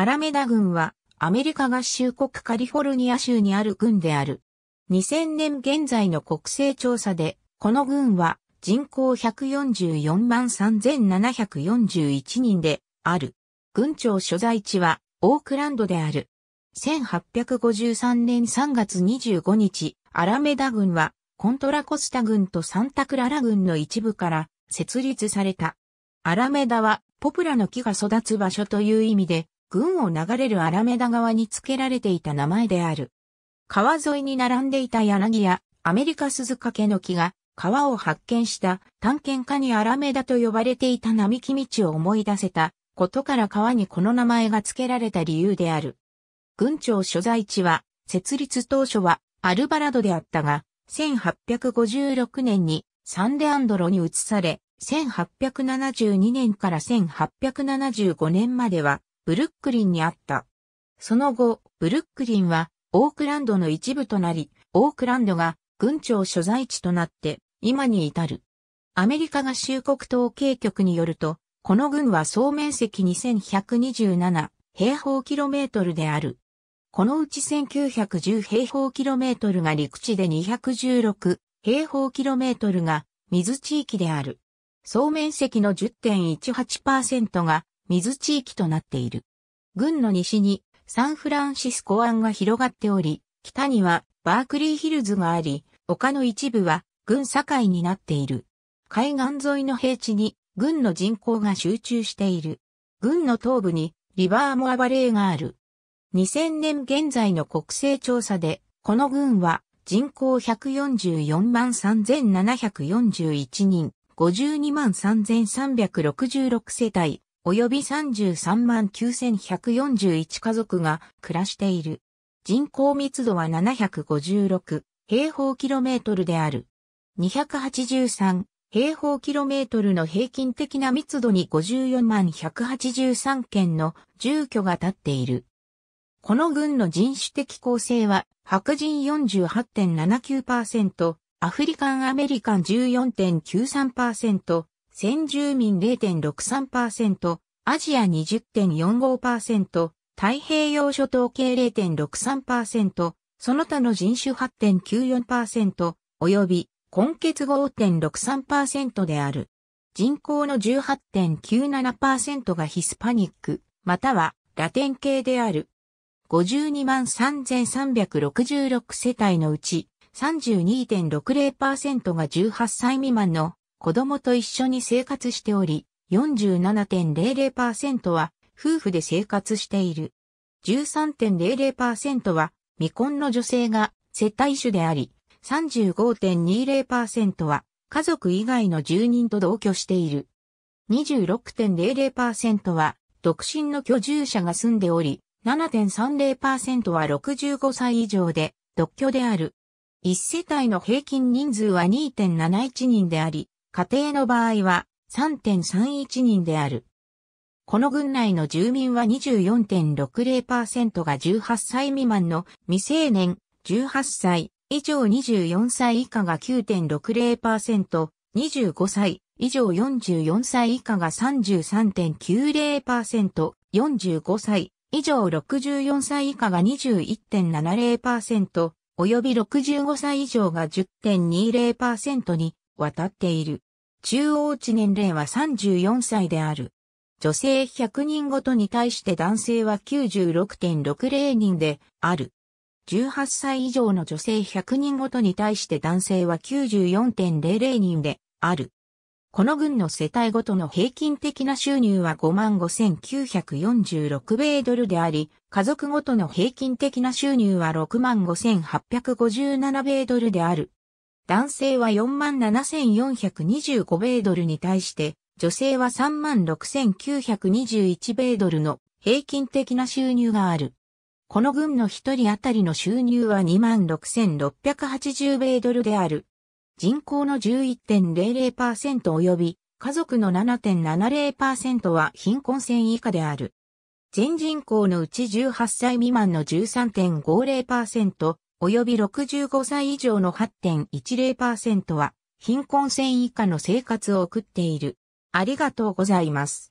アラメダ軍はアメリカ合衆国カリフォルニア州にある軍である。2000年現在の国勢調査で、この軍は人口144万3741人である。郡庁所在地はオークランドである。1853年3月25日、アラメダ軍はコントラコスタ軍とサンタクララ軍の一部から設立された。アラメダはポプラの木が育つ場所という意味で、軍を流れるアラメダ川に付けられていた名前である。川沿いに並んでいた柳やアメリカ鈴掛の木が川を発見した探検家にアラメダと呼ばれていた並木道を思い出せたことから川にこの名前が付けられた理由である。軍庁所在地は設立当初はアルバラドであったが、1856年にサンデアンドロに移され、1872年から1875年まではブルックリンにあった。その後、ブルックリンはオークランドの一部となり、オークランドが軍庁所在地となって今に至る。アメリカ合衆国統計局によると、この軍は総面積2127平方キロメートルである。このうち1910平方キロメートルが陸地で216平方キロメートルが水地域である。総面積の10.18%が水地域となっている。郡の西にサンフランシスコ湾が広がっており、北にはバークリーヒルズがあり、丘の一部は郡境になっている。海岸沿いの平地に郡の人口が集中している。郡の東部にリバーモアバレーがある。2000年現在の国勢調査で、この郡は人口144万3741人、52万3366世帯、及び33万9141家族が暮らしている。人口密度は756平方キロメートルである。283平方キロメートルの平均的な密度に54万183件の住居が建っている。この軍の人種的構成は白人48.79%、アフリカンアメリカン14.93%、先住民0.63%、アジア20.45%、太平洋諸島系0.63%、その他の人種8.94%、及び、根血5.63%である。人口の18.97%がヒスパニック、またはラテン系である。52万3366世帯のうち32.60%が18歳未満の子供と一緒に生活しており、47.00%は夫婦で生活している。13.00%は未婚の女性が接待主であり、35.20%は家族以外の住人と同居している。26.00%は独身の居住者が住んでおり、7.30%は65歳以上で独居である。1世帯の平均人数は2.71人であり、家庭の場合は3.31人である。この郡内の住民は24.60%が18歳未満の未成年、18歳以上24歳以下が9.60%、25歳以上44歳以下が33.90%、45歳以上64歳以下が21.70%、及び65歳以上が10.20%に渡っている。中央値年齢は34歳である。女性100人ごとに対して男性は96.60人である。18歳以上の女性100人ごとに対して男性は94.00人である。この軍の世帯ごとの平均的な収入は55,946米ドルであり、家族ごとの平均的な収入は65,857米ドルである。男性は47,425米ドルに対して、女性は36,921米ドルの平均的な収入がある。この軍の一人当たりの収入は26,680米ドルである。人口の11.00%及び家族の7.70%は貧困線以下である。全人口のうち18歳未満の13.50%、及び65歳以上の8.10%は貧困線以下の生活を送っている。ありがとうございます。